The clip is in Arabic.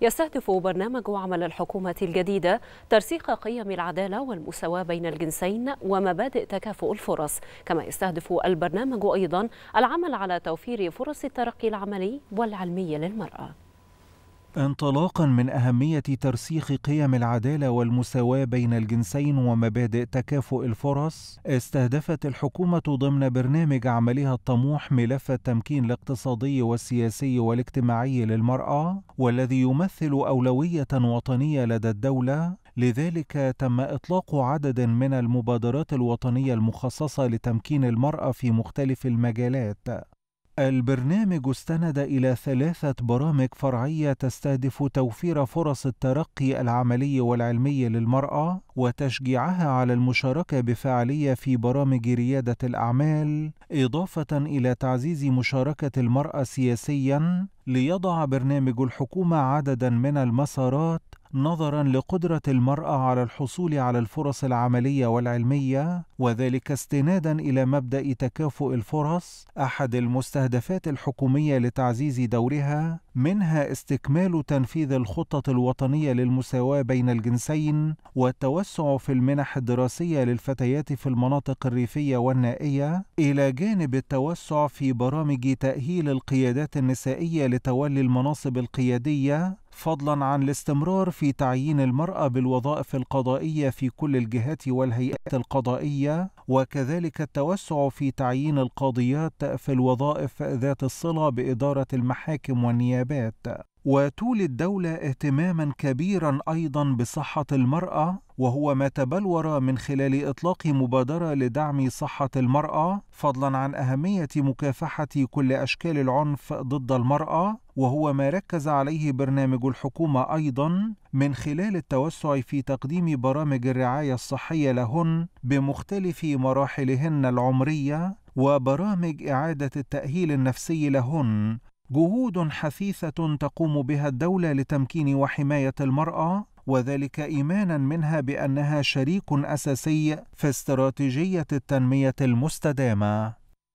يستهدف برنامج عمل الحكومة الجديدة ترسيخ قيم العدالة والمساواة بين الجنسين ومبادئ تكافؤ الفرص كما يستهدف البرنامج أيضا العمل على توفير فرص الترقي العملي والعلمي للمرأة انطلاقا من اهميه ترسيخ قيم العداله والمساواه بين الجنسين ومبادئ تكافؤ الفرص استهدفت الحكومه ضمن برنامج عملها الطموح ملف التمكين الاقتصادي والسياسي والاجتماعي للمراه والذي يمثل اولويه وطنيه لدى الدوله لذلك تم إطلاق عدد من المبادرات الوطنية المخصصة لتمكين المرأة في مختلف المجالات، البرنامج استند إلى ثلاثة برامج فرعية تستهدف توفير فرص الترقي العملي والعلمي للمرأة وتشجيعها على المشاركة بفعالية في برامج ريادة الأعمال، إضافة إلى تعزيز مشاركة المرأة سياسيًا، ليضع برنامج الحكومة عددًا من المسارات نظرا لقدره المراه على الحصول على الفرص العمليه والعلميه وذلك استنادا الى مبدا تكافؤ الفرص احد المستهدفات الحكوميه لتعزيز دورها منها استكمال تنفيذ الخطه الوطنيه للمساواه بين الجنسين والتوسع في المنح الدراسيه للفتيات في المناطق الريفيه والنائيه الى جانب التوسع في برامج تاهيل القيادات النسائيه لتولي المناصب القياديه فضلا عن الاستمرار في تعيين المرأة بالوظائف القضائية في كل الجهات والهيئات القضائية وكذلك التوسع في تعيين القاضيات في الوظائف ذات الصلة بإدارة المحاكم والنيابات وتولي الدولة اهتماما كبيرا أيضا بصحة المرأة وهو ما تبلور من خلال إطلاق مبادرة لدعم صحة المرأة فضلا عن أهمية مكافحة كل أشكال العنف ضد المرأة وهو ما ركز عليه برنامج الحكومة أيضا من خلال التوسع في تقديم برامج الرعاية الصحية لهن بمختلف مراحلهن العمرية وبرامج إعادة التأهيل النفسي لهن جهود حثيثة تقوم بها الدولة لتمكين وحماية المرأة وذلك ايمانا منها بانها شريك اساسي في استراتيجيه التنميه المستدامه